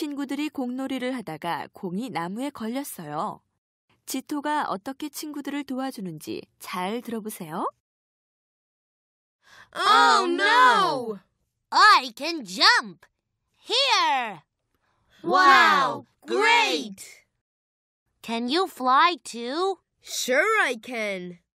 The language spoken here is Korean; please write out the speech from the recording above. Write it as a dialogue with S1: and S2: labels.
S1: 친구들이 공놀이를 하다가 공이 나무에 걸렸어요. 지토가 어떻게 친구들을 도와주는지 잘 들어보세요.
S2: Oh no! I can jump! Here! Wow!
S3: Great!
S2: Can you fly
S3: too? Sure I can!